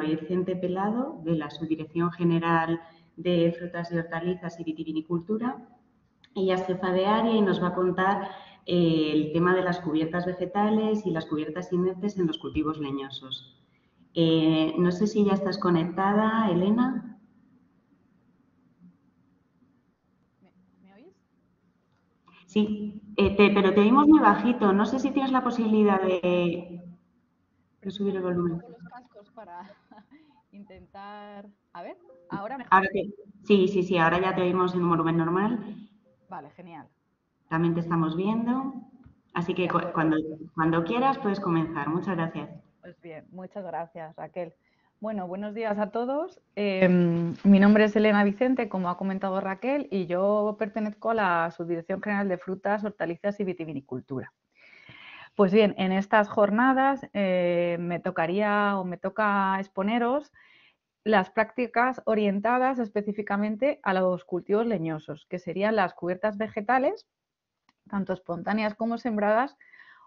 Vicente Pelado, de la Subdirección General de Frutas y Hortalizas y Vitivinicultura. Ella es jefa de área y nos va a contar eh, el tema de las cubiertas vegetales y las cubiertas inertes en los cultivos leñosos. Eh, no sé si ya estás conectada, Elena. ¿Me, Sí, eh, pero te oímos muy bajito. No sé si tienes la posibilidad de, subir el volumen. Los cascos para intentar. A ver, ahora mejor. sí. sí, sí, ahora ya te oímos en un volumen normal. Vale, genial. También te estamos viendo. Así que cuando, cuando quieras puedes comenzar. Muchas gracias. Pues bien, muchas gracias, Raquel. Bueno, buenos días a todos. Em, mi nombre es Elena Vicente, como ha comentado Raquel, y yo pertenezco a la Subdirección General de Frutas, Hortalizas y Vitivinicultura. Pues bien, en estas jornadas eh, me tocaría o me toca exponeros las prácticas orientadas específicamente a los cultivos leñosos, que serían las cubiertas vegetales, tanto espontáneas como sembradas,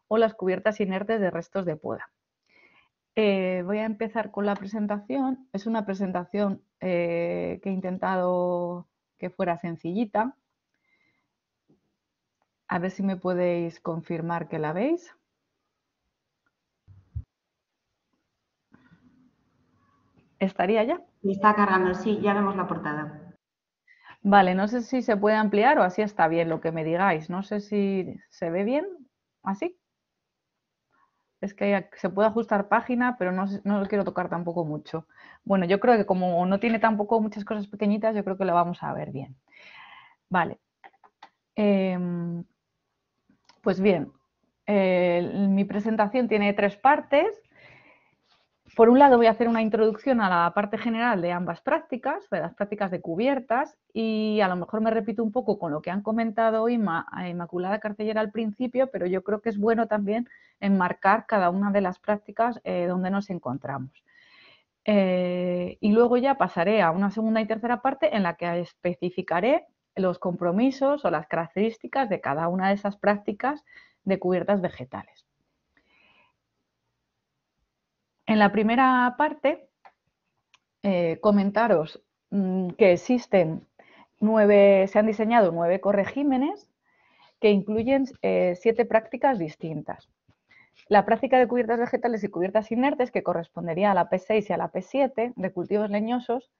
o las cubiertas inertes de restos de poda. Eh, voy a empezar con la presentación. Es una presentación eh, que he intentado que fuera sencillita. A ver si me podéis confirmar que la veis. ¿Estaría ya? Está cargando, sí, ya vemos la portada. Vale, no sé si se puede ampliar o así está bien lo que me digáis. No sé si se ve bien así. Es que se puede ajustar página, pero no, lo quiero tocar tampoco mucho. Bueno, yo creo que como no tiene tampoco muchas cosas pequeñitas, yo creo que lo vamos a ver bien. Vale. Em, pues bien, eh, mi presentación tiene tres partes por un lado voy a hacer una introducción a la parte general de ambas prácticas, de las prácticas de cubiertas, y a lo mejor me repito un poco con lo que han comentado Ma Inmaculada Cartellera al principio, pero yo creo que es bueno también enmarcar cada una de las prácticas eh, donde nos encontramos. Eh, y luego ya pasaré a una segunda y tercera parte en la que especificaré los compromisos o las características de cada una de esas prácticas de cubiertas vegetales. En la primera parte, eh, comentaros mm, que existen nueve, se han diseñado nueve corregímenes que incluyen eh, siete prácticas distintas. La práctica de cubiertas vegetales y cubiertas inertes, que correspondería a la P6 y a la P7 de cultivos leñosos,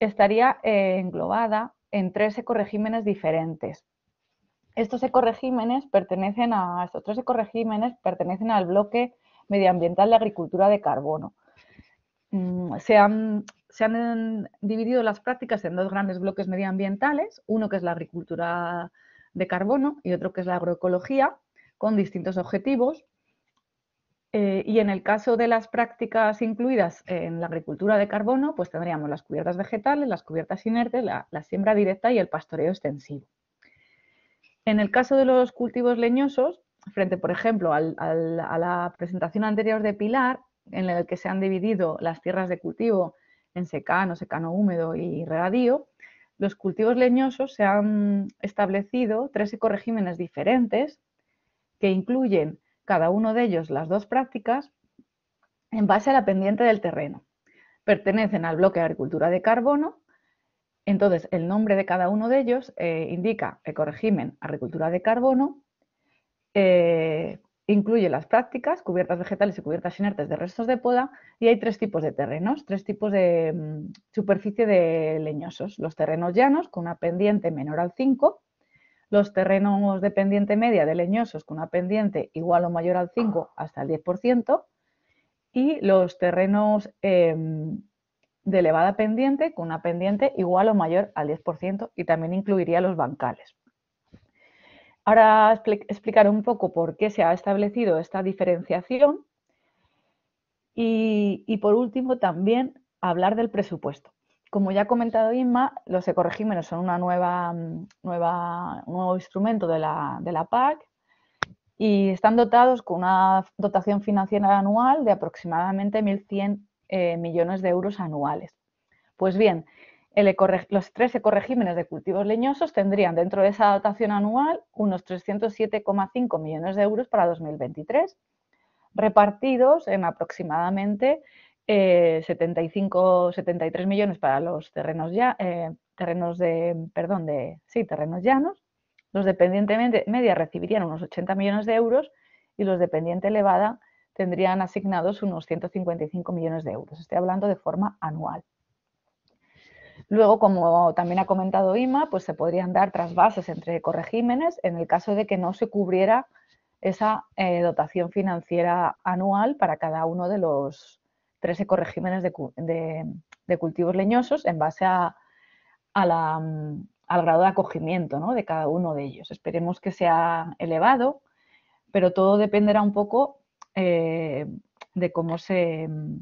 estaría eh, englobada en tres ecoregímenes diferentes. Estos ecoregímenes pertenecen a estos tres ecoregímenes pertenecen al bloque medioambiental de agricultura de carbono. Mm, se han, em, dividido las prácticas en dos grandes bloques medioambientales, uno que es la agricultura de carbono y otro que es la agroecología, con distintos objetivos. Eh, y en el caso de las prácticas incluidas en la agricultura de carbono, pues tendríamos las cubiertas vegetales, las cubiertas inertes, la siembra directa y el pastoreo extensivo. En el caso de los cultivos leñosos, frente, por ejemplo, a la presentación anterior de Pilar, en la que se han dividido las tierras de cultivo en secano, secano húmedo y regadío, los cultivos leñosos se han establecido tres ecoregímenes diferentes que incluyen cada uno de ellos las dos prácticas en base a la pendiente del terreno. Pertenecen al bloque de agricultura de carbono, entonces el nombre de cada uno de ellos eh, indica ecoregimen agricultura de carbono eh, incluye las prácticas, cubiertas vegetales y cubiertas inertes de restos de poda, y hay tres tipos de terrenos, tres tipos de mm, superficie de leñosos. Los terrenos llanos con una pendiente menor al 5, los terrenos de pendiente media de leñosos con una pendiente igual o mayor al 5 hasta el 10%, y los terrenos em, de elevada pendiente con una pendiente igual o mayor al 10% y también incluiría los bancales. Ahora explicaré un poco por qué se ha establecido esta diferenciación y, por último también hablar del presupuesto. Como ya ha comentado Inma, los ecoregímenes son una nueva, nueva, un nuevo instrumento de la, PAC y están dotados con una dotación financiera anual de aproximadamente 1.100 eh, millones de euros anuales. Pues bien, los tres ecoregímenes de cultivos leñosos tendrían dentro de esa dotación anual unos 307,5 millones de euros para 2023, repartidos en aproximadamente 75, eh, 73 millones para los terrenos, ya, eh, terrenos de, perdón, de, sí, terrenos llanos, los dependientes media recibirían unos 80 millones de euros y los dependiente elevada tendrían asignados unos 155 millones de euros. Estoy hablando de forma anual. Luego, como también ha comentado Ima, pues se podrían dar trasvases entre corregímenes en el caso de que no se cubriera esa eh, dotación financiera anual para cada uno de los tres ecoregímenes de, cultivos leñosos en base mm, al grado de acogimiento ¿no? de cada uno de ellos. Esperemos que sea elevado, pero todo dependerá un poco eh, de cómo se, mm,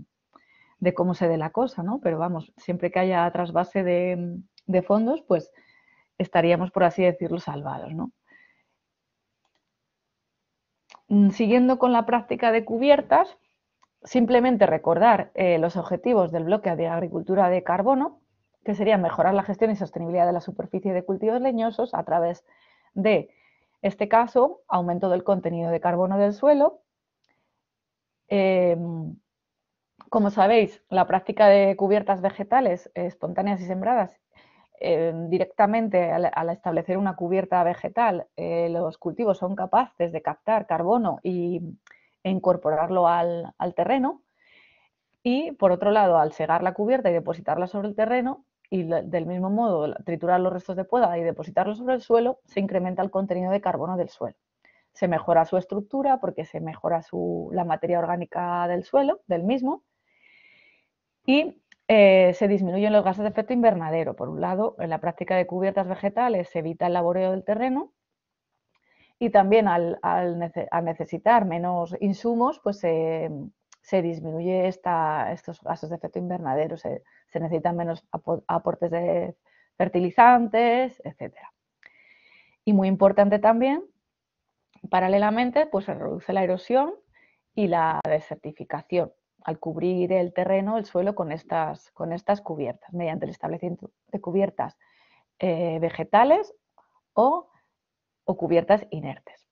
de cómo se dé la cosa, ¿no? Pero vamos, siempre que haya trasvase de, de fondos, pues estaríamos, por así decirlo, salvados, ¿no? Mm, siguiendo con la práctica de cubiertas, simplemente recordar eh, los objetivos del bloque de agricultura de carbono, que serían mejorar la gestión y sostenibilidad de la superficie de cultivos leñosos a través de, este caso, aumento del contenido de carbono del suelo, em, como sabéis, la práctica de cubiertas vegetales espontáneas y sembradas eh, directamente al, establecer una cubierta vegetal, eh, los cultivos son capaces de captar carbono y, e incorporarlo al, terreno. Y por otro lado, al segar la cubierta y depositarla sobre el terreno, y del mismo modo triturar los restos de poda y depositarlos sobre el suelo, se incrementa el contenido de carbono del suelo. Se mejora su estructura porque se mejora la materia orgánica del suelo, del mismo, y eh, se disminuyen los gases de efecto invernadero. Por un lado, en la práctica de cubiertas vegetales se evita el laboreo del terreno y también al, al, necesitar menos insumos, pues se, se disminuye estos gases de efecto invernadero, se, necesitan menos aportes de fertilizantes, etc. Y muy importante también, paralelamente, pues se reduce la erosión y la desertificación al cubrir el terreno, el suelo con estas, con estas cubiertas, mediante el establecimiento de cubiertas eh, vegetales o, o, cubiertas inertes.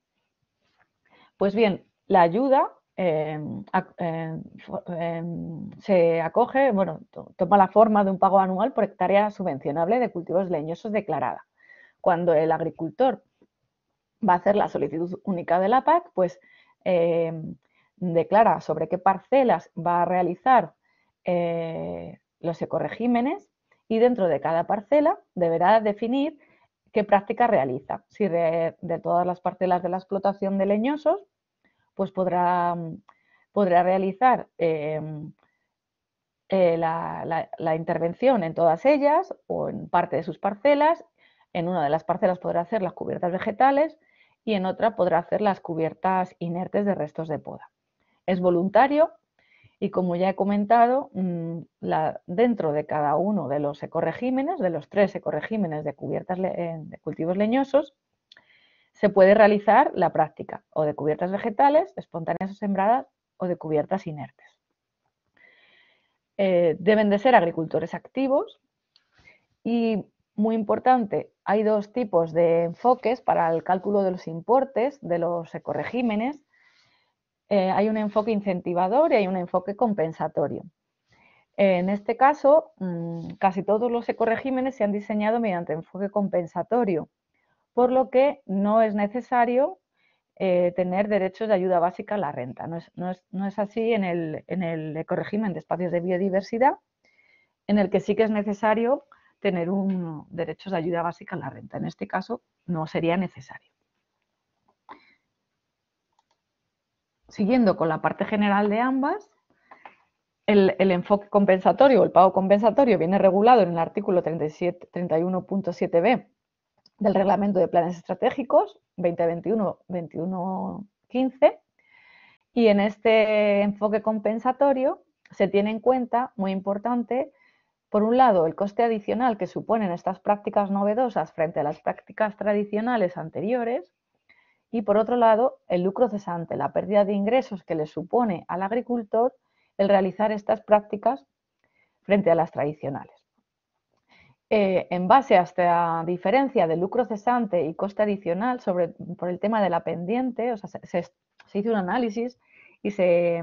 Pues bien, la ayuda em, em, em, se acoge, bueno, toma la forma de un pago anual por hectárea subvencionable de cultivos leñosos declarada. Cuando el agricultor va a hacer la solicitud única de la PAC, pues declara sobre qué parcelas va a realizar eh, los ecoregímenes y dentro de cada parcela deberá definir qué práctica realiza. Si de, todas las parcelas de la explotación de leñosos, pues podrá, podrá realizar em, eh, la intervención en todas ellas o en parte de sus parcelas. En una de las parcelas podrá hacer las cubiertas vegetales y en otra podrá hacer las cubiertas inertes de restos de poda. Es voluntario y como ya he comentado, mm, dentro de cada uno de los ecoregímenes, de los tres ecoregímenes de cubiertas eh, de cultivos leñosos, se puede realizar la práctica o de cubiertas vegetales, espontáneas o sembradas o de cubiertas inertes. Eh, deben de ser agricultores activos y, muy importante, hay dos tipos de enfoques para el cálculo de los importes de los ecoregímenes eh, hay un enfoque incentivador y hay un enfoque compensatorio. En este caso, mm, casi todos los ecoregímenes se han diseñado mediante enfoque compensatorio, por lo que no es necesario eh, tener derechos de ayuda básica a la renta. No es, así en el, en de espacios de biodiversidad, en el que sí que es necesario tener un, derechos de ayuda básica a la renta. En este caso, no sería necesario. siguiendo con la parte general de ambas, el, enfoque compensatorio o el pago compensatorio viene regulado en el artículo 31.7b del Reglamento de Planes Estratégicos 2021-2115 y en este enfoque compensatorio se tiene en cuenta, muy importante, por un lado, el coste adicional que suponen estas prácticas novedosas frente a las prácticas tradicionales anteriores y por otro lado el lucro cesante, la pérdida de ingresos que le supone al agricultor el realizar estas prácticas frente a las tradicionales. Eh, en base a esta diferencia de lucro cesante y coste adicional sobre, por el tema de la pendiente, se, hizo un análisis y se,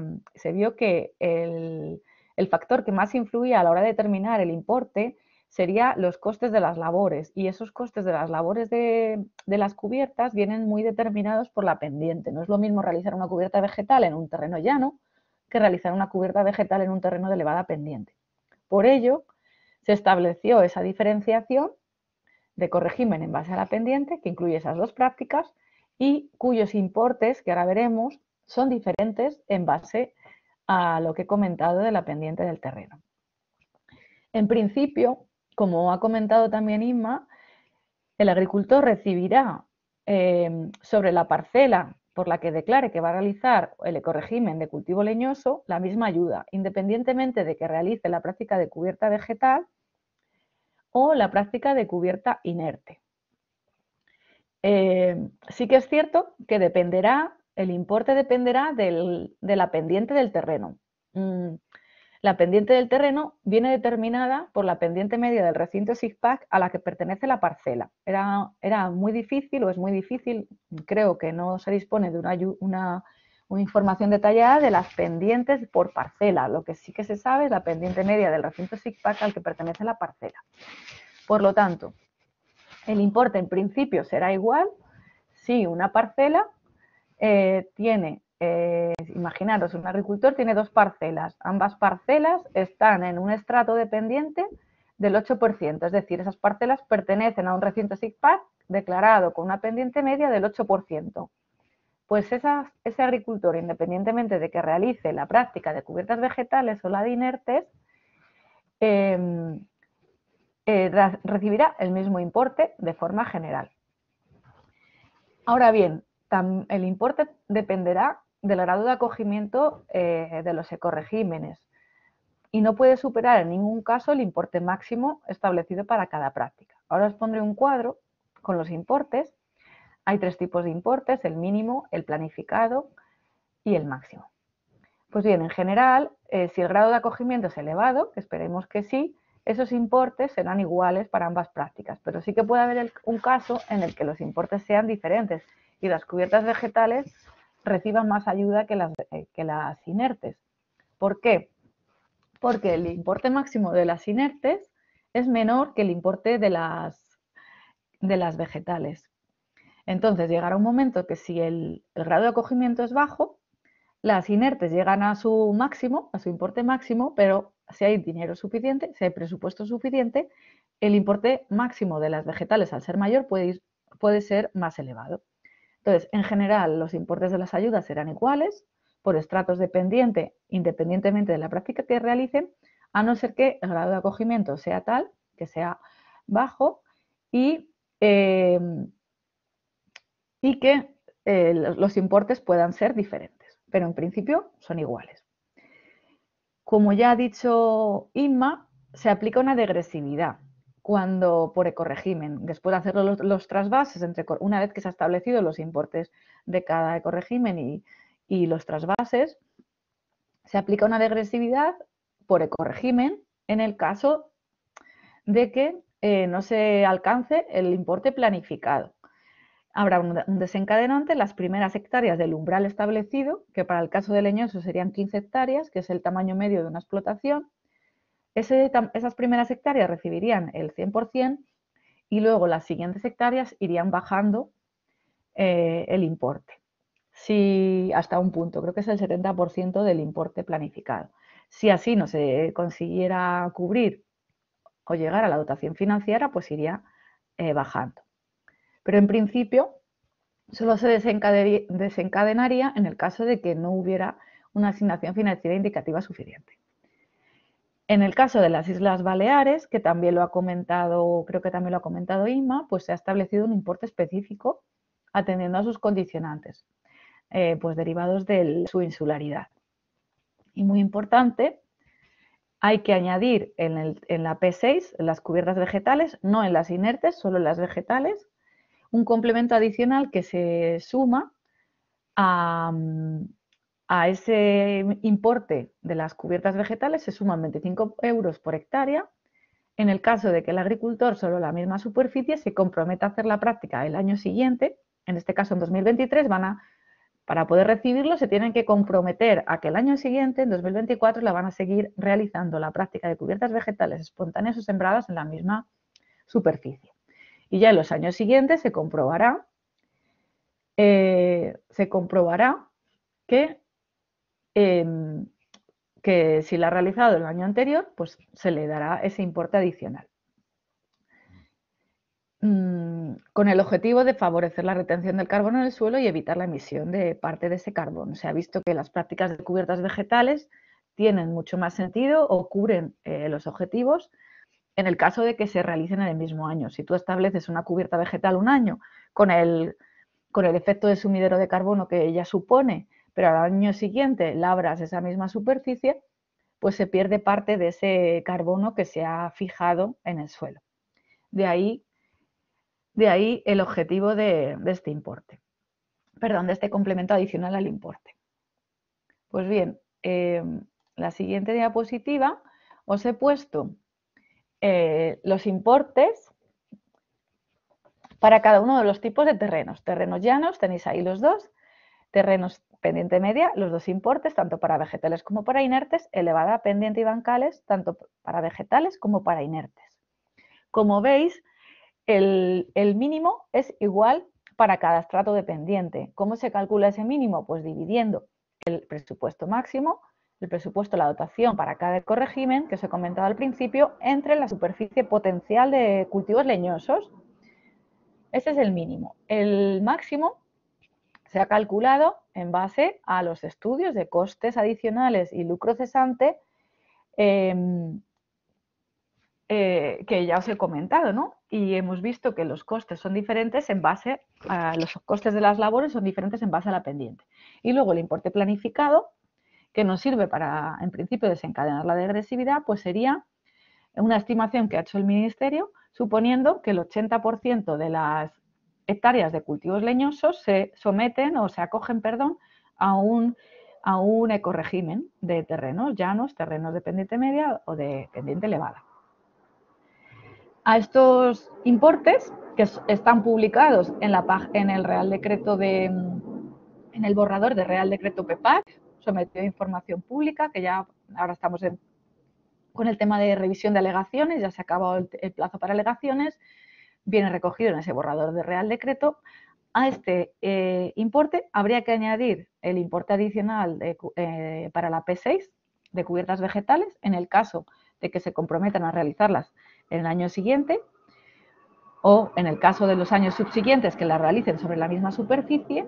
vio que el, el factor que más influía a la hora de determinar el importe serían los costes de las labores. Y esos costes de las labores de, de, las cubiertas vienen muy determinados por la pendiente. No es lo mismo realizar una cubierta vegetal en un terreno llano que realizar una cubierta vegetal en un terreno de elevada pendiente. Por ello, se estableció esa diferenciación de corregimen en base a la pendiente, que incluye esas dos prácticas, y cuyos importes, que ahora veremos, son diferentes en base a lo que he comentado de la pendiente del terreno. En principio, como ha comentado también Inma, el agricultor recibirá em, sobre la parcela por la que declare que va a realizar el ecoregimen de cultivo leñoso la misma ayuda, independientemente de que realice la práctica de cubierta vegetal o la práctica de cubierta inerte. Em, sí que es cierto que dependerá, el importe dependerá de la pendiente del terreno. Mm, la pendiente del terreno viene determinada por la pendiente media del recinto SIGPAC a la que pertenece la parcela. Era, era, muy difícil o es muy difícil, creo que no se dispone de una, una, información detallada de las pendientes por parcela. Lo que sí que se sabe es la pendiente media del recinto SIGPAC al que pertenece la parcela. Por lo tanto, el importe en principio será igual si una parcela eh, tiene imaginaros, un agricultor tiene dos parcelas. Ambas parcelas están en un estrato dependiente del 8%, es decir, esas parcelas pertenecen a un recinto SIGPAC declarado con una pendiente media del 8%. Pues ese agricultor, independientemente de que realice la práctica de cubiertas vegetales o la de inertes, em, eh, recibirá el mismo importe de forma general. Ahora bien, el importe dependerá del grado de acogimiento eh, de los ecoregímenes y no puede superar en ningún caso el importe máximo establecido para cada práctica. Ahora os pondré un cuadro con los importes. Hay tres tipos de importes, el mínimo, el planificado y el máximo. Pues bien, en general, eh, si el grado de acogimiento es elevado, que esperemos que sí, esos importes serán iguales para ambas prácticas, pero sí que puede haber un caso en el que los importes sean diferentes y las cubiertas vegetales reciban más ayuda que las, eh, que las inertes. ¿Por qué? Porque el importe máximo de las inertes es menor que el importe de las, de las vegetales. Entonces llegará un momento que si el, grado de acogimiento es bajo, las inertes llegan a su máximo, a su importe máximo, pero si hay dinero suficiente, si hay presupuesto suficiente, el importe máximo de las vegetales al ser mayor puede ser más elevado. Entonces, en general, los importes de las ayudas serán iguales por estratos dependiente, independientemente de la práctica que realicen, a no ser que el grado de acogimiento sea tal que sea bajo y, em, y que eh, los importes puedan ser diferentes, pero en principio son iguales. Como ya ha dicho Inma, se aplica una degresividad cuando por ecoregimen. Después de hacer los, trasvases, entre, una vez que se han establecido los importes de cada ecoregimen y, y los trasvases, se aplica una degresividad por ecoregimen en el caso de que eh, no se alcance el importe planificado. Habrá un, desencadenante desencadenante, las primeras hectáreas del umbral establecido, que para el caso de leñoso serían 15 hectáreas, que es el tamaño medio de una explotación, esas primeras hectáreas recibirían el 100% y luego las siguientes hectáreas irían bajando eh, el importe. Si hasta un punto, creo que es el 70% del importe planificado. Si así no se consiguiera cubrir o llegar a la dotación financiera, pues iría eh, bajando. Pero en principio solo se desencadenaría en el caso de que no hubiera una asignación financiera indicativa suficiente. En el caso de las Islas Baleares, que también lo ha comentado, creo que también lo ha comentado Ima, pues se ha establecido un importe específico atendiendo a sus condicionantes, eh, pues derivados de su insularidad. Y muy importante, hay que añadir en, en la P6, las cubiertas vegetales, no en las inertes, solo en las vegetales, un complemento adicional que se suma a, mm, a ese importe de las cubiertas vegetales se suman 25 euros por hectárea. En el caso de que el agricultor solo la misma superficie se comprometa a hacer la práctica el año siguiente, en este caso en 2023, van a, para poder recibirlo se tienen que comprometer a que el año siguiente, en 2024, la van a seguir realizando la práctica de cubiertas vegetales espontáneas o sembradas en la misma superficie. Y ya en los años siguientes se comprobará, eh, se comprobará que Em, que si la ha realizado el año anterior, pues se le dará ese importe adicional. Mm, con el objetivo de favorecer la retención del carbono en el suelo y evitar la emisión de parte de ese carbón. Se ha visto que las prácticas de cubiertas vegetales tienen mucho más sentido o cubren eh, los objetivos en el caso de que se realicen en el mismo año. Si tú estableces una cubierta vegetal un año con el, con el efecto de sumidero de carbono que ella supone pero al año siguiente labras esa misma superficie, pues se pierde parte de ese carbono que se ha fijado en el suelo. De ahí, de ahí el objetivo de, este importe, perdón, de este complemento adicional al importe. Pues bien, eh, la siguiente diapositiva os he puesto eh, los importes para cada uno de los tipos de terrenos. Terrenos llanos, tenéis ahí los dos, terrenos pendiente media, los dos importes, tanto para vegetales como para inertes, elevada pendiente y bancales, tanto para vegetales como para inertes. Como veis, el, mínimo es igual para cada estrato de pendiente. ¿Cómo se calcula ese mínimo? Pues dividiendo el presupuesto máximo, el presupuesto, la dotación para cada ecoregimen, que os he comentado al principio, entre la superficie potencial de cultivos leñosos. Ese es el mínimo. El máximo se ha calculado en base a los estudios de costes adicionales y lucro cesante em, eh, que ya os he comentado, ¿no? Y hemos visto que los costes son diferentes en base a los costes de las labores son diferentes en base a la pendiente. Y luego el importe planificado, que nos sirve para, en principio, desencadenar la degresividad, pues sería una estimación que ha hecho el Ministerio, suponiendo que el 80% de las hectáreas de cultivos leñosos se someten o se acogen, perdón, a un, a ecoregimen de terrenos llanos, terrenos de pendiente media o de pendiente elevada. A estos importes, que están publicados en, la, en el Real Decreto de, en el borrador de Real Decreto PEPAC, sometido a información pública, que ya ahora estamos con el tema de revisión de alegaciones, ya se ha acabado el plazo para alegaciones, viene recogido en ese borrador de Real Decreto. A este eh, importe habría que añadir el importe adicional eh, para la P6 de cubiertas vegetales, en el caso de que se comprometan a realizarlas en el año siguiente, o en el caso de los años subsiguientes que las realicen sobre la misma superficie,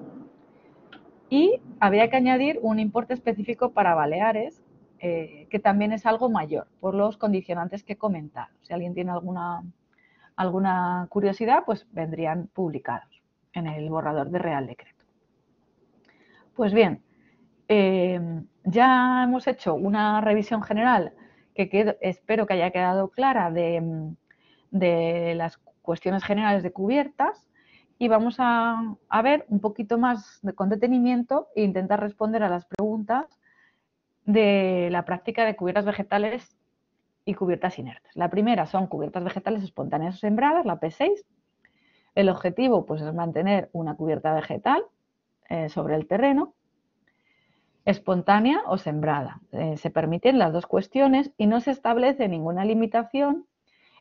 y habría que añadir un importe específico para Baleares, eh, que también es algo mayor por los condicionantes que he comentado. Si alguien tiene alguna alguna curiosidad, pues vendrían publicados en el borrador de Real Decreto. Pues bien, em, ya hemos hecho una revisión general que espero que haya quedado clara de, las cuestiones generales de cubiertas y vamos a, ver un poquito más con detenimiento e intentar responder a las preguntas de la práctica de cubiertas vegetales y cubiertas inertes. La primera son cubiertas vegetales espontáneas o sembradas, la P6. El objetivo pues, es mantener una cubierta vegetal eh, sobre el terreno, espontánea o sembrada. Eh, se permiten las dos cuestiones y no se establece ninguna limitación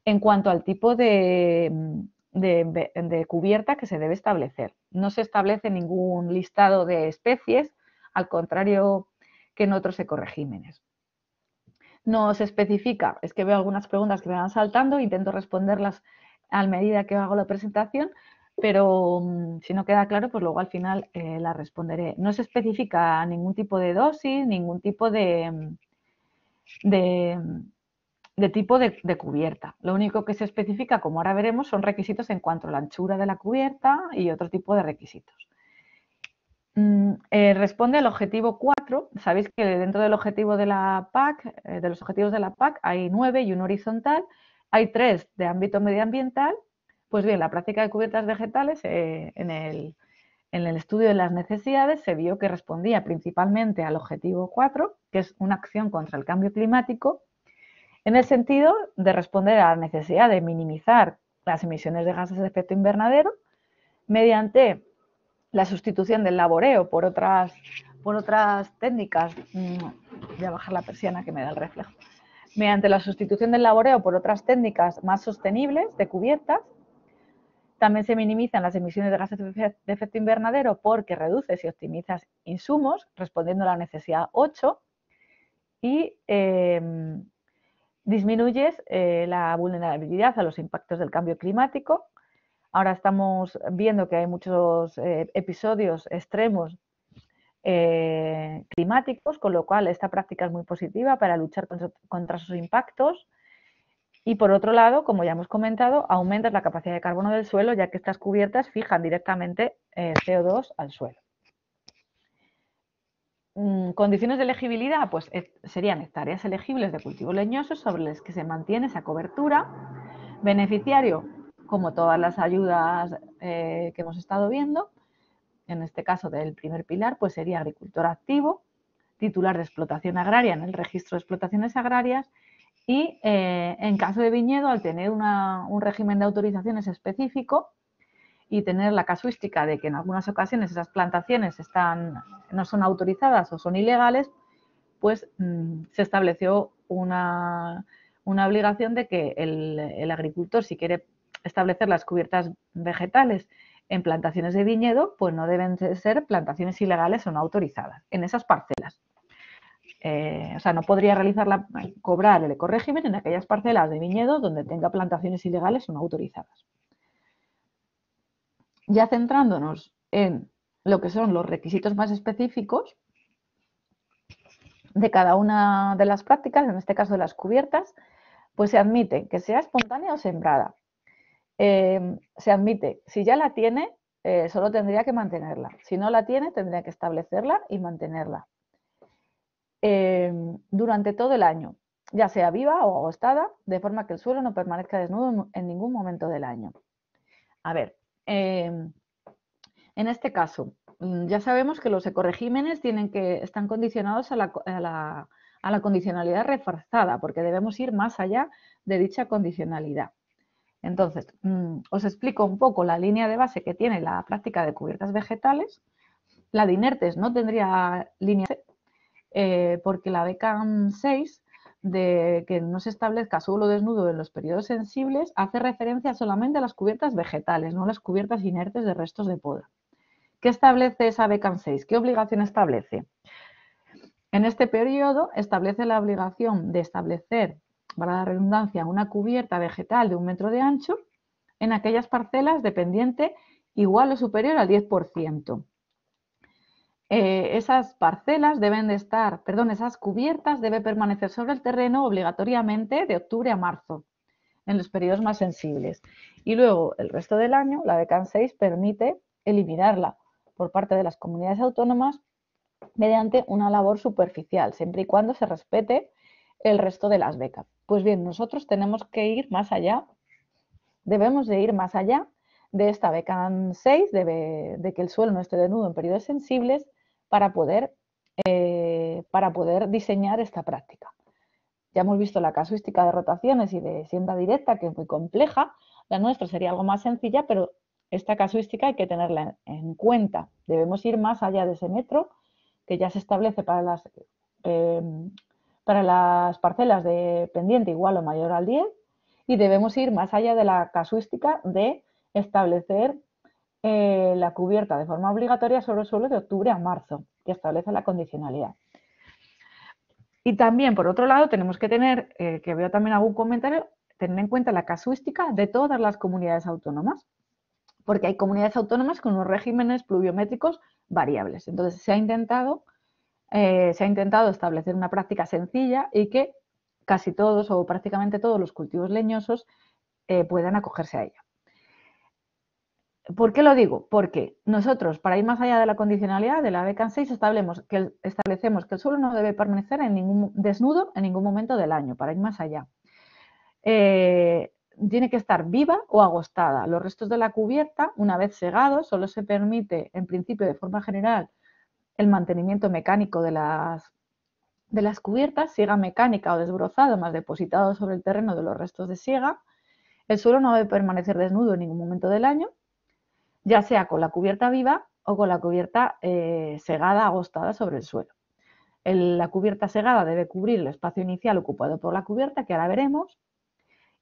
en cuanto al tipo de, mm, de cubierta que se debe establecer. No se establece ningún listado de especies, al contrario que en otros ecoregímenes. No se especifica, es que veo algunas preguntas que me van saltando, intento responderlas a medida que hago la presentación, pero mm, si no queda claro, pues luego al final eh, la responderé. No se especifica ningún tipo de dosis, ningún tipo de, mm, mm, tipo de, cubierta. Lo único que se especifica, como ahora veremos, son requisitos en cuanto a la anchura de la cubierta y otro tipo de requisitos. Mm, eh, responde al objetivo 4. Sabéis que dentro del objetivo de la PAC, eh, de los objetivos de la PAC, hay 9 y un horizontal, hay 3 de ámbito medioambiental. Pues bien, la práctica de cubiertas vegetales eh, en, el, en, el, estudio de las necesidades se vio que respondía principalmente al objetivo 4, que es una acción contra el cambio climático, en el sentido de responder a la necesidad de minimizar las emisiones de gases de efecto invernadero mediante la sustitución del laboreo por otras, por otras técnicas, mm, voy a bajar la persiana que me da el reflejo, mediante la sustitución del laboreo por otras técnicas más sostenibles de cubiertas, también se minimizan las emisiones de gases de efecto invernadero porque reduces y optimizas insumos, respondiendo a la necesidad 8, y em, disminuyes eh, la vulnerabilidad a los impactos del cambio climático, Ahora estamos viendo que hay muchos eh, episodios extremos eh, climáticos, con lo cual esta práctica es muy positiva para luchar contra, sus impactos. Y por otro lado, como ya hemos comentado, aumenta la capacidad de carbono del suelo, ya que estas cubiertas fijan directamente eh, CO2 al suelo. Mm, condiciones de elegibilidad, pues serían hectáreas elegibles de cultivo leñoso sobre las que se mantiene esa cobertura. Beneficiario, como todas las ayudas eh, que hemos estado viendo, en este caso del primer pilar, pues sería agricultor activo, titular de explotación agraria en el registro de explotaciones agrarias y eh, en caso de viñedo, al tener un régimen de autorizaciones específico y tener la casuística de que en algunas ocasiones esas plantaciones están, no son autorizadas o son ilegales, pues mm, se estableció una, obligación de que el agricultor, si quiere establecer las cubiertas vegetales en plantaciones de viñedo, pues no deben ser plantaciones ilegales o no autorizadas en esas parcelas. Eh, o sea, no podría realizar la, cobrar el ecorégimen en aquellas parcelas de viñedo donde tenga plantaciones ilegales o no autorizadas. Ya centrándonos en lo que son los requisitos más específicos de cada una de las prácticas, en este caso de las cubiertas, pues se admite que sea espontánea o sembrada, eh, se admite, si ya la tiene, eh, solo tendría que mantenerla. Si no la tiene, tendría que establecerla y mantenerla. Em, durante todo el año, ya sea viva o agostada, de forma que el suelo no permanezca desnudo en ningún momento del año. A ver, em, en este caso, mm, ya sabemos que los ecoregímenes tienen que, están condicionados a la, a la condicionalidad reforzada, porque debemos ir más allá de dicha condicionalidad. Entonces, mm, os explico un poco la línea de base que tiene la práctica de cubiertas vegetales. La de inertes no tendría línea eh, porque la beca 6 de que no se establezca suelo desnudo en los periodos sensibles hace referencia solamente a las cubiertas vegetales, no a las cubiertas inertes de restos de poda. ¿Qué establece esa beca 6? ¿Qué obligación establece? En este periodo establece la obligación de establecer para la redundancia, una cubierta vegetal de un metro de ancho en aquellas parcelas dependiente igual o superior al 10%. Eh, esas parcelas deben de estar, perdón, esas cubiertas deben permanecer sobre el terreno obligatoriamente de octubre a marzo, en los periodos más sensibles. Y luego, el resto del año, la DECAN 6 permite eliminarla por parte de las comunidades autónomas mediante una labor superficial, siempre y cuando se respete el resto de las becas. Pues bien, nosotros tenemos que ir más allá, debemos de ir más allá de esta beca 6, de, que el suelo no esté nudo en periodos sensibles, para poder, eh, para poder diseñar esta práctica. Ya hemos visto la casuística de rotaciones y de siembra directa, que es muy compleja, la nuestra sería algo más sencilla, pero esta casuística hay que tenerla en cuenta. Debemos ir más allá de ese metro que ya se establece para las eh, para las parcelas de pendiente igual o mayor al 10 y debemos ir más allá de la casuística de establecer eh, la cubierta de forma obligatoria sobre el suelo de octubre a marzo, que establece la condicionalidad. Y también, por otro lado, tenemos que tener, eh, que veo también algún comentario, tener en cuenta la casuística de todas las comunidades autónomas, porque hay comunidades autónomas con unos regímenes pluviométricos variables. Entonces, se ha intentado eh, se ha intentado establecer una práctica sencilla y que casi todos o prácticamente todos los cultivos leñosos eh, puedan acogerse a ella. ¿Por qué lo digo? Porque nosotros, para ir más allá de la condicionalidad de la becan 6, establecemos que, el, suelo no debe permanecer en ningún, desnudo en ningún momento del año, para ir más allá. Eh, tiene que estar viva o agostada. Los restos de la cubierta, una vez segados, solo se permite, en principio, de forma general, el mantenimiento mecánico de las, cubiertas, siega mecánica o desbrozada más depositado sobre el terreno de los restos de siega. El suelo no debe permanecer desnudo en ningún momento del año, ya sea con la cubierta viva o con la cubierta eh, segada, agostada sobre el suelo. la cubierta segada debe cubrir el espacio inicial ocupado por la cubierta, que ahora veremos.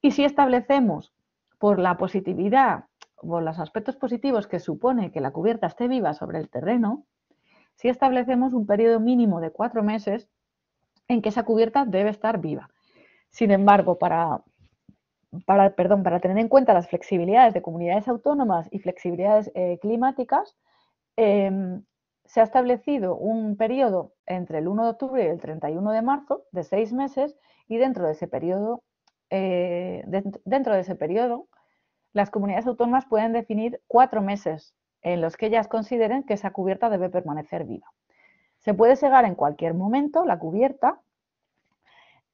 Y si establecemos por la positividad, por los aspectos positivos que supone que la cubierta esté viva sobre el terreno, si establecemos un periodo mínimo de cuatro meses en que esa cubierta debe estar viva. Sin embargo, para, para, perdón, para tener en cuenta las flexibilidades de comunidades autónomas y flexibilidades eh, climáticas, em, se ha establecido un periodo entre el 1 de octubre y el 31 de marzo de seis meses y dentro de ese periodo, eh, dentro de ese periodo las comunidades autónomas pueden definir cuatro meses en los que ellas consideren que esa cubierta debe permanecer viva. Se puede segar en cualquier momento la cubierta.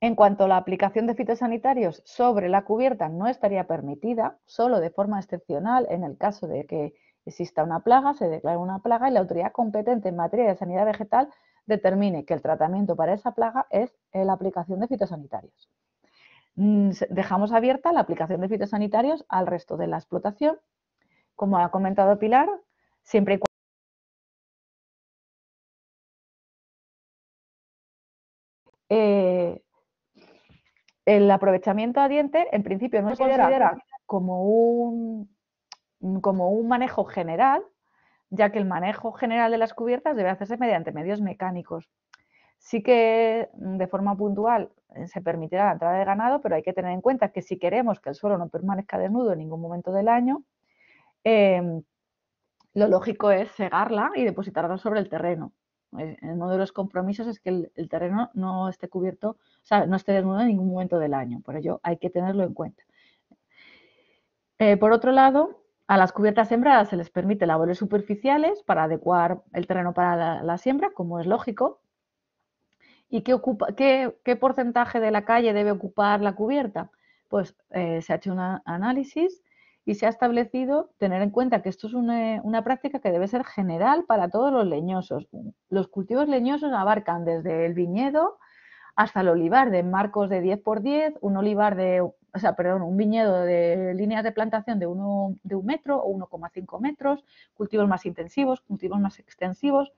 En cuanto a la aplicación de fitosanitarios sobre la cubierta no estaría permitida, solo de forma excepcional en el caso de que exista una plaga, se declara una plaga y la autoridad competente en materia de sanidad vegetal determine que el tratamiento para esa plaga es la aplicación de fitosanitarios. Mm, dejamos abierta la aplicación de fitosanitarios al resto de la explotación como ha comentado Pilar, siempre y cuando eh, el aprovechamiento a diente, en principio, no se considera, como un, como un manejo general, ya que el manejo general de las cubiertas debe hacerse mediante medios mecánicos. Sí que mm, de forma puntual eh, se permitirá la entrada de ganado, pero hay que tener en cuenta que si queremos que el suelo no permanezca desnudo en ningún momento del año, Em, lo lógico es cegarla y depositarla sobre el terreno. Eh, uno de los compromisos es que el, terreno no esté cubierto, o sea, no esté desnudo en ningún momento del año. Por ello hay que tenerlo en cuenta. Eh, por otro lado, a las cubiertas sembradas se les permite labores superficiales para adecuar el terreno para la, siembra, como es lógico. ¿Y qué, porcentaje de la calle debe ocupar la cubierta? Pues eh, se ha hecho un análisis y se ha establecido tener en cuenta que esto es una, práctica que debe ser general para todos los leñosos. Los cultivos leñosos abarcan desde el viñedo hasta el olivar de marcos de 10 por 10, un olivar de, perdón, un viñedo de líneas de plantación de, 1 de un metro o 1,5 metros, cultivos más intensivos, cultivos más extensivos.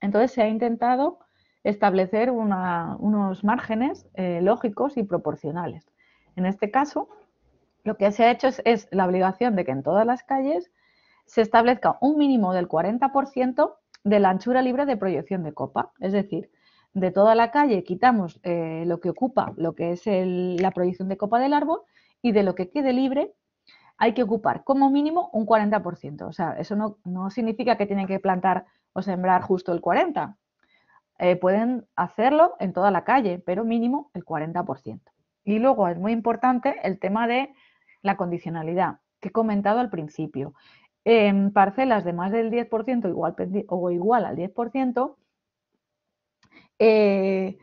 Entonces se ha intentado establecer unos márgenes eh, lógicos y proporcionales. En este caso, lo que se ha hecho es, la obligación de que en todas las calles se establezca un mínimo del 40% de la anchura libre de proyección de copa. Es decir, de toda la calle quitamos eh, lo que ocupa lo que es la proyección de copa del árbol y de lo que quede libre hay que ocupar como mínimo un 40%. O sea, eso no, significa que tienen que plantar o sembrar justo el 40%. Eh, pueden hacerlo en toda la calle, pero mínimo el 40%. Y luego es muy importante el tema de la condicionalidad que he comentado al principio. En parcelas de más del 10% igual, o igual al 10%, eh,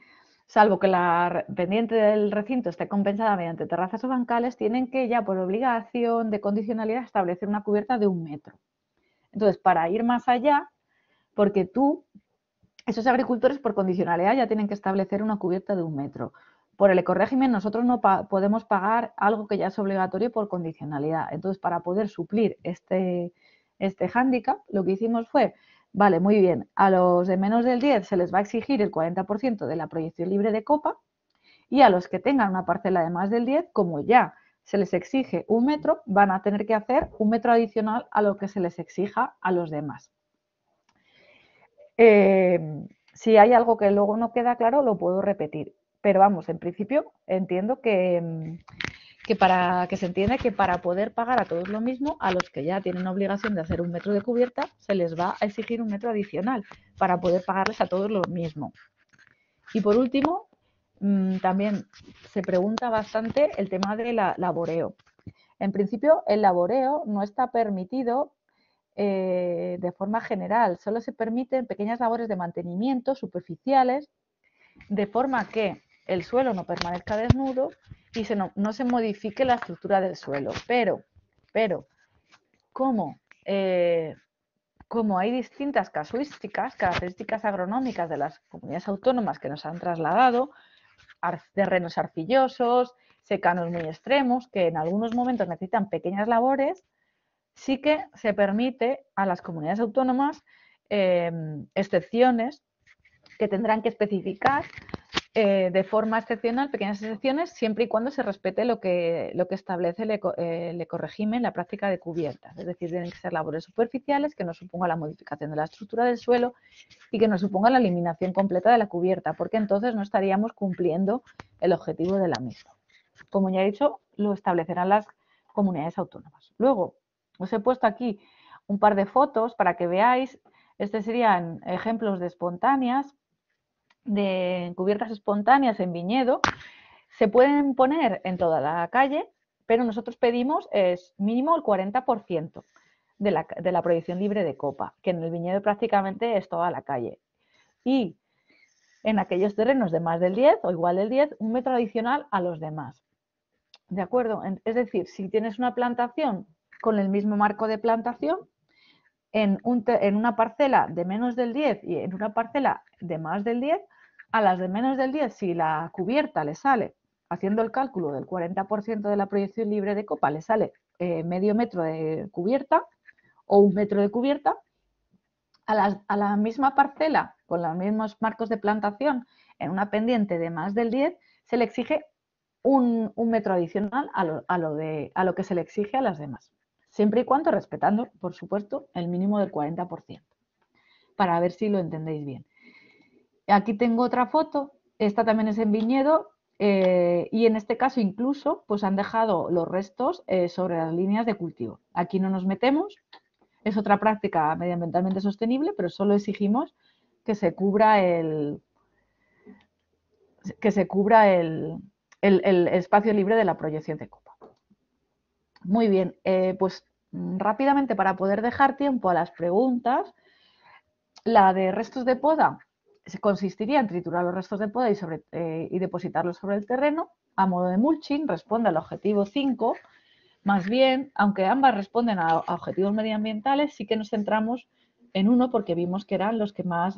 salvo que la pendiente del recinto esté compensada mediante terrazas o bancales, tienen que ya por obligación de condicionalidad establecer una cubierta de un metro. Entonces, para ir más allá, porque tú, esos agricultores por condicionalidad ya tienen que establecer una cubierta de un metro por el ecorégimen nosotros no podemos pagar algo que ya es obligatorio por condicionalidad. Entonces, para poder suplir este, este hándicap, lo que hicimos fue, vale, muy bien, a los de menos del 10 se les va a exigir el 40% de la proyección libre de copa y a los que tengan una parcela de más del 10, como ya se les exige un metro, van a tener que hacer un metro adicional a lo que se les exija a los demás. Eh, si hay algo que luego no queda claro, lo puedo repetir. Pero vamos, en principio entiendo mm, que, para, que se entiende que para poder pagar a todos lo mismo, a los que ya tienen obligación de hacer un metro de cubierta, se les va a exigir un metro adicional para poder pagarles a todos lo mismo. Y por último, mm, también se pregunta bastante el tema del laboreo. En principio, el laboreo no está permitido eh, de forma general, solo se permiten pequeñas labores de mantenimiento superficiales, de forma que el suelo no permanezca desnudo y no, se modifique la estructura del suelo. Pero, pero, como, eh, hay distintas casuísticas, características agronómicas de las comunidades autónomas que nos han trasladado, terrenos arcillosos, secanos muy extremos, que en algunos momentos necesitan pequeñas labores, sí que se permite a las comunidades autónomas eh, excepciones que tendrán que especificar eh, de forma excepcional pequeñas excepciones siempre y cuando se respete lo que, lo que establece el, ecoregimen, la práctica de cubiertas. Es decir, tienen que ser labores superficiales que no supongan la modificación de la estructura del suelo y que no supongan la eliminación completa de la cubierta, porque entonces no estaríamos cumpliendo el objetivo de la misma. Como ya he dicho, lo establecerán las comunidades autónomas. Luego, os he puesto aquí un par de fotos para que veáis. estos serían ejemplos de espontáneas de cubiertas espontáneas en viñedo se pueden poner en toda la calle, pero nosotros pedimos es mínimo el 40% de la, de la proyección libre de copa, que en el viñedo prácticamente es toda la calle. Y en aquellos terrenos de más del 10 o igual del 10, un metro adicional a los demás. ¿De acuerdo? Es decir, si tienes una plantación con el mismo marco de plantación, en, una parcela de menos del 10 y en una parcela de más del 10, a las de menos del 10, si la cubierta le sale, haciendo el cálculo del 40% de la proyección libre de copa, le sale eh, medio metro de cubierta o un metro de cubierta, a la, misma parcela, con los mismos marcos de plantación, en una pendiente de más del 10, se le exige un, metro adicional a lo, de, a lo que se le exige a las demás siempre y cuando respetando, por supuesto, el mínimo del 40%, para ver si lo entendéis bien. Aquí tengo otra foto, esta también es en viñedo, eh, y en este caso incluso pues han dejado los restos eh, sobre las líneas de cultivo. Aquí no nos metemos, es otra práctica medioambientalmente sostenible, pero solo exigimos que se cubra el, que se cubra el espacio libre de la proyección de copa. Muy bien, eh, pues mm, rápidamente para poder dejar tiempo a las preguntas, la de restos de poda consistiría en triturar los restos de poda eh, y, depositarlos sobre el terreno a modo de mulching, responde al objetivo 5. Más bien, aunque ambas responden a, objetivos medioambientales, sí que nos centramos en uno porque vimos que eran los que más,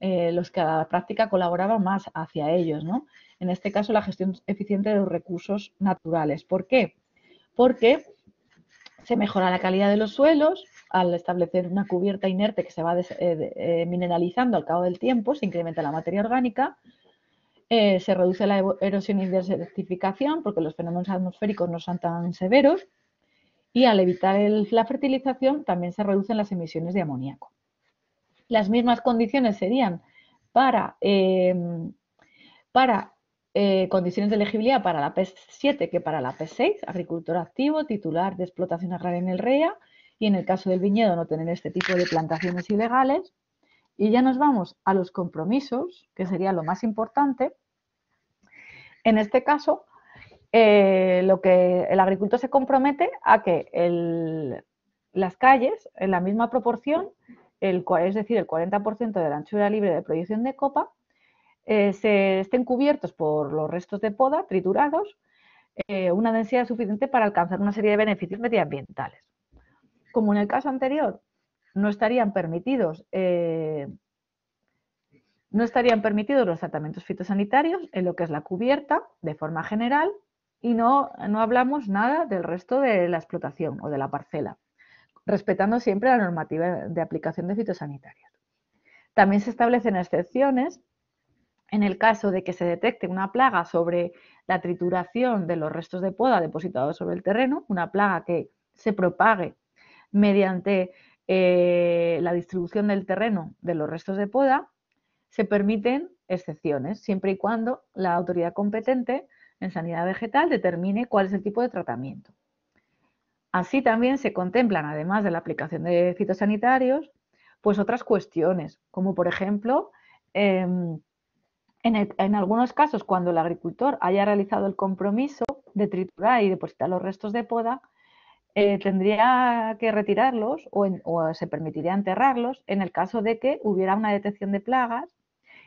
eh, los que a la práctica colaboraban más hacia ellos, ¿no? En este caso, la gestión eficiente de los recursos naturales. ¿Por qué? porque se mejora la calidad de los suelos al establecer una cubierta inerte que se va eh, eh, mineralizando al cabo del tiempo, se incrementa la materia orgánica, eh, se reduce la erosión y desertificación porque los fenómenos atmosféricos no son tan severos y al evitar la fertilización también se reducen las emisiones de amoníaco. Las mismas condiciones serían para, para eh, condiciones de elegibilidad para la P7 que para la P6, agricultor activo, titular de explotación agraria en el REA, y en el caso del viñedo no tener este tipo de plantaciones ilegales. Y ya nos vamos a los compromisos, que sería lo más importante. En este caso, eh, lo que el agricultor se compromete a que las calles, en la misma proporción, el, es decir, el 40% de la anchura libre de proyección de copa, eh, se estén cubiertos por los restos de poda triturados, eh, una densidad suficiente para alcanzar una serie de beneficios medioambientales. Como en el caso anterior, no estarían permitidos, eh, no estarían permitidos los tratamientos fitosanitarios en lo que es la cubierta de forma general y no, no hablamos nada del resto de la explotación o de la parcela, respetando siempre la normativa de aplicación de fitosanitarios. También se establecen excepciones en el caso de que se detecte una plaga sobre la trituración de los restos de poda depositados sobre el terreno, una plaga que se propague mediante eh, la distribución del terreno de los restos de poda, se permiten excepciones, siempre y cuando la autoridad competente en sanidad vegetal determine cuál es el tipo de tratamiento. Así también se contemplan, además de la aplicación de fitosanitarios, pues otras cuestiones, como por ejemplo em, en, algunos casos, cuando el agricultor haya realizado el compromiso de triturar y depositar los restos de poda, eh, tendría que retirarlos o, se permitiría enterrarlos en el caso de que hubiera una detección de plagas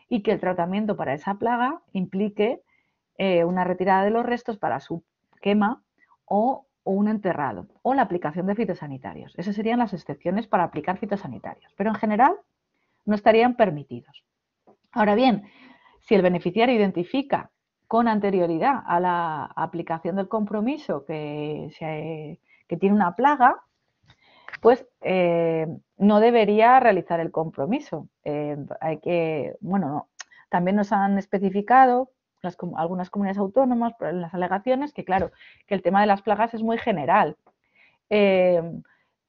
y que el tratamiento para esa plaga implique eh, una retirada de los restos para su quema o, o un enterrado o la aplicación de fitosanitarios. Esas serían las excepciones para aplicar fitosanitarios, pero en general no estarían permitidos. Ahora bien, si el beneficiario identifica con anterioridad a la aplicación del compromiso que, tiene una plaga, pues eh, no debería realizar el compromiso. Eh, hay que, bueno, también nos han especificado algunas comunidades autónomas en las alegaciones que, claro, que el tema de las plagas es muy general. Eh,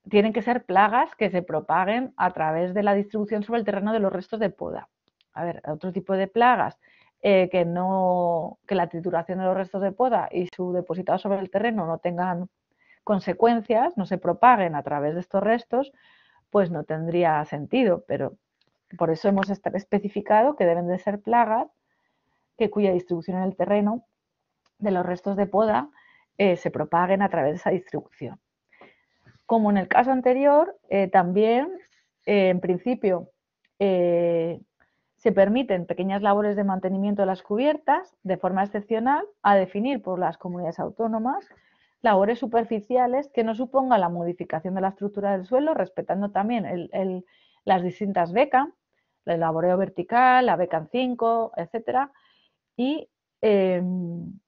tienen que ser plagas que se propaguen a través de la distribución sobre el terreno de los restos de poda a ver, otro tipo de plagas eh, que, no, que la trituración de los restos de poda y su depositado sobre el terreno no tengan consecuencias, no se propaguen a través de estos restos, pues no tendría sentido, pero por eso hemos especificado que deben de ser plagas que cuya distribución en el terreno de los restos de poda eh, se propaguen a través de esa distribución. Como en el caso anterior, eh, también en principio se permiten pequeñas labores de mantenimiento de las cubiertas de forma excepcional a definir por las comunidades autónomas labores superficiales que no supongan la modificación de la estructura del suelo, respetando también las distintas becas, el laboreo vertical, la beca en 5, etc. Em,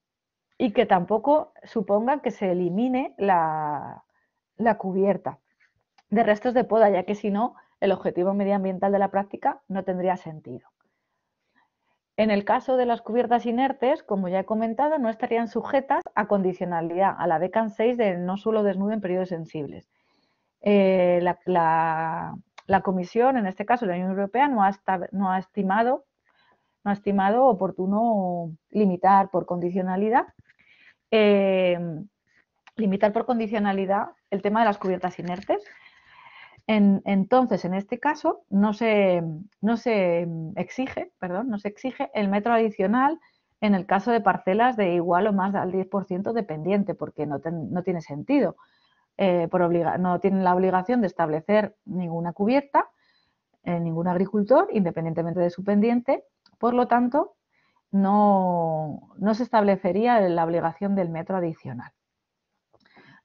y, que tampoco supongan que se elimine la cubierta de restos de poda, ya que si no, el objetivo medioambiental de la práctica no tendría sentido. En el caso de las cubiertas inertes, como ya he comentado, no estarían sujetas a condicionalidad, a la DECAN 6 de no solo desnudo en periodos sensibles. Eh, la, Comisión, en este caso de la Unión Europea, no ha, estimado, no ha estimado oportuno limitar por condicionalidad eh, limitar por condicionalidad el tema de las cubiertas inertes entonces, en este caso, no se, no se mm, exige, perdón, no se exige el metro adicional en el caso de parcelas de igual o más al 10% dependiente, porque no, no tiene sentido. Eh, no tienen la obligación de establecer ninguna cubierta, en eh, ningún agricultor, independientemente de su pendiente. Por lo tanto, no, no, se establecería la obligación del metro adicional.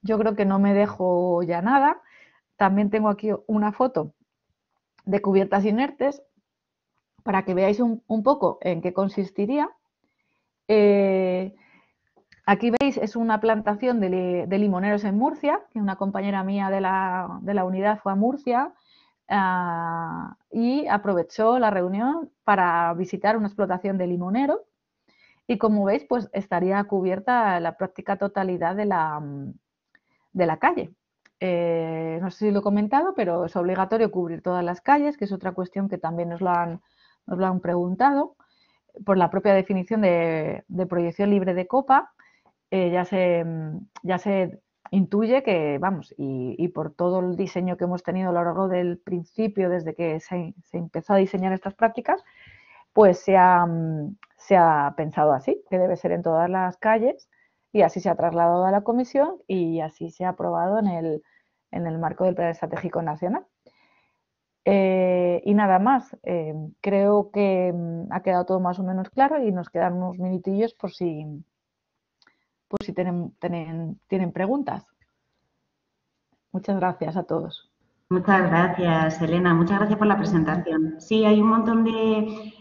Yo creo que no me dejo ya nada. También tengo aquí una foto de cubiertas inertes para que veáis un, poco en qué consistiría. Eh, aquí veis, es una plantación de, limoneros en Murcia, una compañera mía de la, unidad fue a Murcia ah, y aprovechó la reunión para visitar una explotación de limonero. Y como veis, pues estaría cubierta la práctica totalidad de la, de la calle. Eh, no sé si lo he comentado, pero es obligatorio cubrir todas las calles, que es otra cuestión que también nos lo han, han preguntado, por la propia definición de, proyección libre de copa, eh, ya, se, ya se intuye que, vamos, y, por todo el diseño que hemos tenido a lo largo del principio, desde que se, empezó a diseñar estas prácticas, pues se ha pensado así, que debe ser en todas las calles y así se ha trasladado a la comisión y así se ha aprobado en el, en el marco del Plan Estratégico Nacional. Eh, y nada más, eh, creo que mm, ha quedado todo más o menos claro y nos quedan unos minutillos por si, por si tienen, tienen, tienen preguntas. Muchas gracias a todos. Muchas gracias, Elena. Muchas gracias por la presentación. Sí, hay un montón de